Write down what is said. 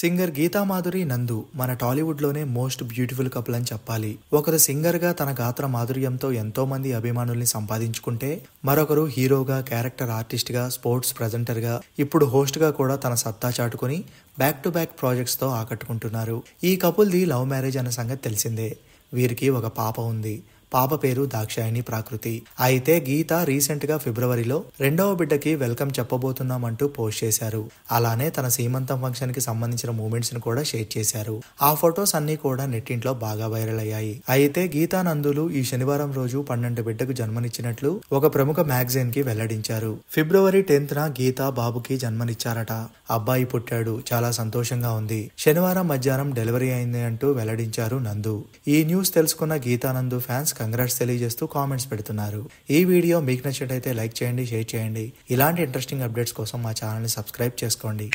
singer Geetha Madhuri నందు మన టాలీవుడ్లోనే most beautiful couple అని చెప్పాలి ఒకరు సింగర్గా తన గాత్ర మాధుర్యంతో ఎంతో మంది అభిమానుల్ని సంపాదించుకుంటే మరొకరు హీరోగా క్యారెక్టర్ ఆర్టిస్ట్గా స్పోర్ట్స్ ప్రజెంటర్గా ఇప్పుడు హోస్ట్గా కూడా తన సత్తా చాటుకుని బ్యాక్ టు బ్యాక్ ప్రాజెక్ట్స్తో ఆకట్టుకుంటున్నారు ఈ కపుల్ది లవ్ మ్యారేజ్ అన్న సంగతి తెలిసిందే వీరికి ఒక పాప ఉంది పాప పేరు దాక్షాయణి ప్రాకృతి అయితే గీత రీసెంట్ గా ఫిబ్రవరిలో రెండవ బిడ్డకి వెల్కమ్ చెప్పబోతున్నామంటూ పోస్ట్ చేశారు అలానే తన సీమంతం ఫంక్షన్ కి సంబంధించిన మూమెంట్స్ ను కూడా షేర్ చేశారు ఆ ఫొటోస్ అన్ని కూడా నెట్టింట్లో బాగా వైరల్ అయ్యాయి అయితే గీతా నందులు ఈ శనివారం రోజు పన్నెండు బిడ్డకు జన్మనిచ్చినట్లు ఒక ప్రముఖ మ్యాగజైన్ కి వెల్లడించారు ఫిబ్రవరి టెన్త్ న గీతా బాబుకి జన్మనిచ్చారట అబ్బాయి పుట్టాడు చాలా సంతోషంగా ఉంది శనివారం మధ్యాహ్నం డెలివరీ అయింది అంటూ వెల్లడించారు నందు ఈ న్యూస్ తెలుసుకున్న గీతానందు ఫ్యాన్స్ కంగ్రాట్స్ తెలియజేస్తూ కామెంట్స్ పెడుతున్నారు ఈ వీడియో మీకు నచ్చినట్టయితే లైక్ చేయండి షేర్ చేయండి ఇలాంటి ఇంట్రెస్టింగ్ అప్డేట్స్ కోసం మా ఛానల్ని సబ్స్క్రైబ్ చేసుకోండి